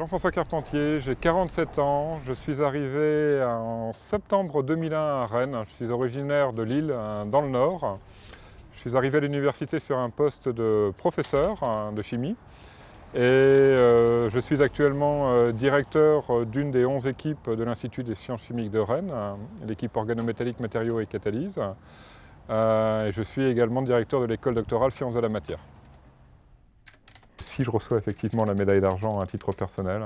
Jean-François Carpentier, j'ai 47 ans, je suis arrivé en septembre 2001 à Rennes, je suis originaire de Lille, euh, dans le Nord. Je suis arrivé à l'université sur un poste de professeur euh, de chimie et euh, je suis actuellement directeur d'une des 11 équipes de l'Institut des sciences chimiques de Rennes, l'équipe organométallique, matériaux et catalyse. je suis également directeur de l'école doctorale sciences de la matière si je reçois effectivement la médaille d'argent à titre personnel,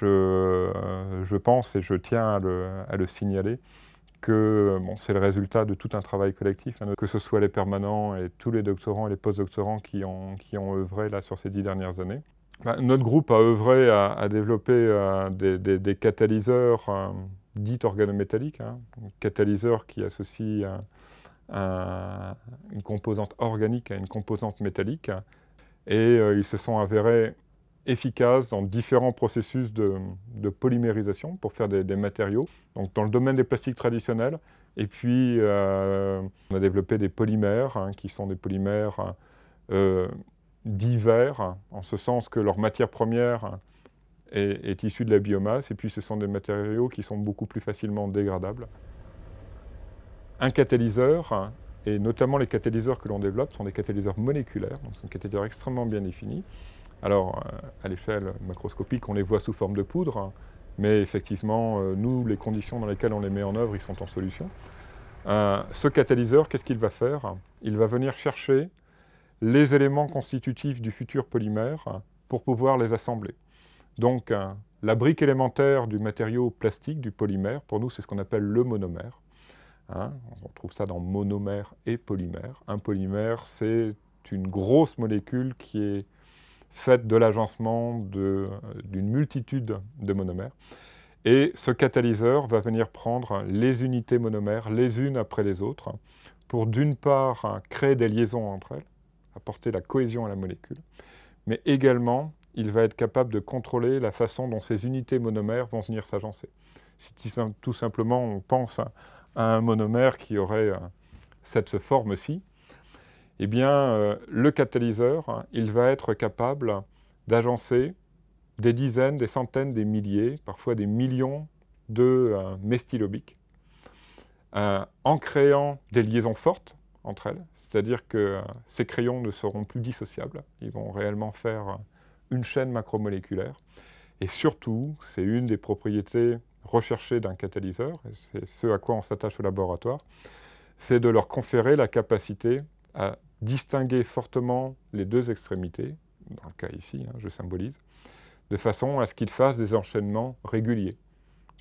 je, pense et je tiens à le, signaler que c'est le résultat de tout un travail collectif, hein, que ce soit les permanents et tous les doctorants et les post-doctorants qui ont, œuvré là sur ces dix dernières années. Bah, notre groupe a œuvré à, développer euh, des, catalyseurs euh, dits organométalliques, hein. catalyseurs qui associent euh, une composante organique à une composante métallique, et euh, ils se sont avérés efficaces dans différents processus de, polymérisation pour faire des, matériaux, donc dans le domaine des plastiques traditionnels. Et puis, euh, on a développé des polymères, hein, qui sont des polymères euh, divers, en ce sens que leur matière première est issue de la biomasse, et puis ce sont des matériaux qui sont beaucoup plus facilement dégradables. Un catalyseur, et notamment les catalyseurs que l'on développe sont des catalyseurs moléculaires, donc sont des catalyseurs extrêmement bien définis. Alors, euh, à l'échelle macroscopique, on les voit sous forme de poudre, hein, mais effectivement, euh, nous, les conditions dans lesquelles on les met en œuvre, ils sont en solution. Euh, ce catalyseur, qu'est-ce qu'il va faire Il va venir chercher les éléments constitutifs du futur polymère hein, pour pouvoir les assembler. Donc, la brique élémentaire du matériau plastique, du polymère, pour nous, c'est ce qu'on appelle le monomère. Hein, on trouve ça dans monomère et polymère. Un polymère, c'est une grosse molécule qui est faite de l'agencement euh, d'une multitude de monomères. Et ce catalyseur va venir prendre les unités monomères les unes après les autres pour d'une part créer des liaisons entre elles, apporter la cohésion à la molécule, mais également il va être capable de contrôler la façon dont ces unités monomères vont venir s'agencer. Si tout simplement on pense un monomère qui aurait euh, cette forme-ci, eh bien, euh, le catalyseur, hein, il va être capable d'agencer des dizaines, des centaines, des milliers, parfois des millions de euh, mestilobiques, en créant des liaisons fortes entre elles, c'est-à-dire que ces crayons ne seront plus dissociables, ils vont réellement faire une chaîne macromoléculaire, et surtout, c'est une des propriétés rechercher d'un catalyseur, et c'est ce à quoi on s'attache au laboratoire, c'est de leur conférer la capacité à distinguer fortement les deux extrémités, dans le cas ici, hein, je symbolise, de façon à ce qu'ils fassent des enchaînements réguliers.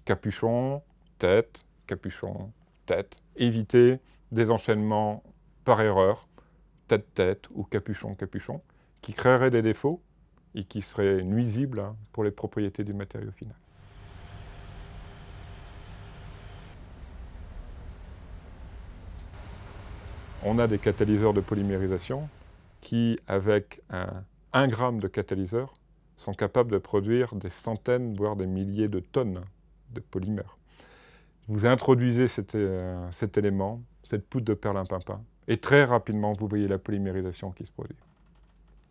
Capuchon, tête, capuchon, tête. Éviter des enchaînements par erreur, tête, tête ou capuchon, capuchon, qui créeraient des défauts et qui seraient nuisibles hein, pour les propriétés du matériau final. on a des catalyseurs de polymérisation qui, avec un, gramme de catalyseur, sont capables de produire des centaines, voire des milliers de tonnes de polymères. Vous introduisez euh, cet, élément, cette poudre de perlimpinpin, et très rapidement, vous voyez la polymérisation qui se produit.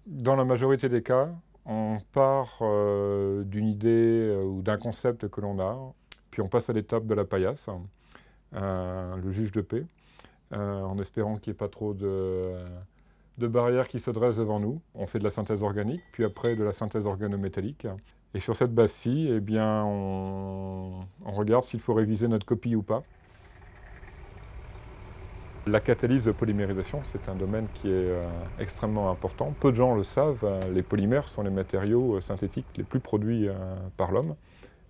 Dans la majorité des cas, on part euh, d'une idée euh, ou d'un concept que l'on a, puis on passe à l'étape de la paillasse, hein, le juge de paix. Euh, en espérant qu'il n'y ait pas trop euh, de, barrières qui se dressent devant nous. On fait de la synthèse organique, puis après de la synthèse organométallique. Et sur cette base-ci, eh bien, on, regarde s'il faut réviser notre copie ou pas. La catalyse de polymérisation, c'est un domaine qui est euh, extrêmement important. Peu de gens le savent, les polymères sont les matériaux synthétiques les plus produits par l'homme.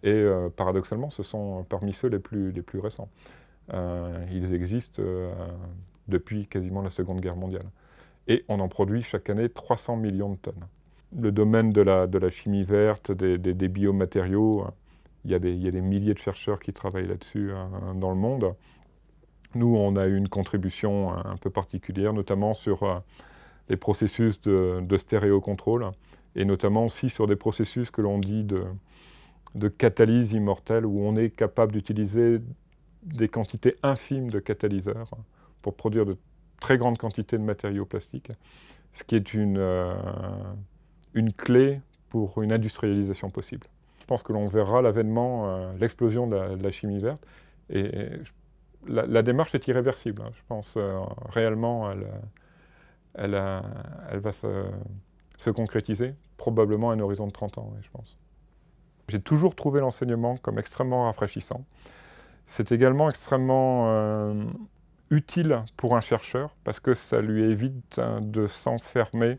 Et paradoxalement, ce sont parmi ceux les plus récents. Euh, ils existent euh, depuis quasiment la Seconde Guerre mondiale. Et on en produit chaque année 300 millions de tonnes. Le domaine de la, de la chimie verte, des, biomatériaux, hein, il y, a des, milliers de chercheurs qui travaillent là-dessus hein, dans le monde. Nous, on a eu une contribution hein, un peu particulière, notamment sur euh, les processus de, stéréocontrôle, et notamment aussi sur des processus que l'on dit de, de catalyse immortelle, où on est capable d'utiliser des quantités infimes de catalyseurs pour produire de très grandes quantités de matériaux plastiques, ce qui est une, euh, une clé pour une industrialisation possible. Je pense que l'on verra l'avènement, euh, l'explosion de, la chimie verte, et, la, démarche est irréversible. Hein. Je pense euh, réellement elle, elle, va se, concrétiser, probablement à un horizon de 30 ans, je pense. J'ai toujours trouvé l'enseignement comme extrêmement rafraîchissant. C'est également extrêmement euh, utile pour un chercheur parce que ça lui évite hein, de s'enfermer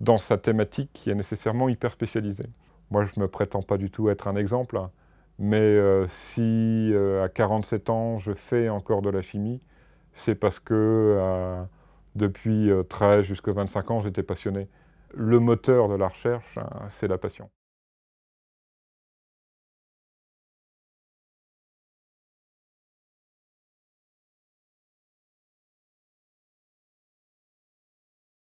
dans sa thématique qui est nécessairement hyper spécialisée. Moi, je ne me prétends pas du tout être un exemple, hein, mais euh, si euh, à 47 ans, je fais encore de la chimie, c'est parce que depuis 13 jusqu'à 25 ans, j'étais passionné. Le moteur de la recherche, hein, c'est la passion.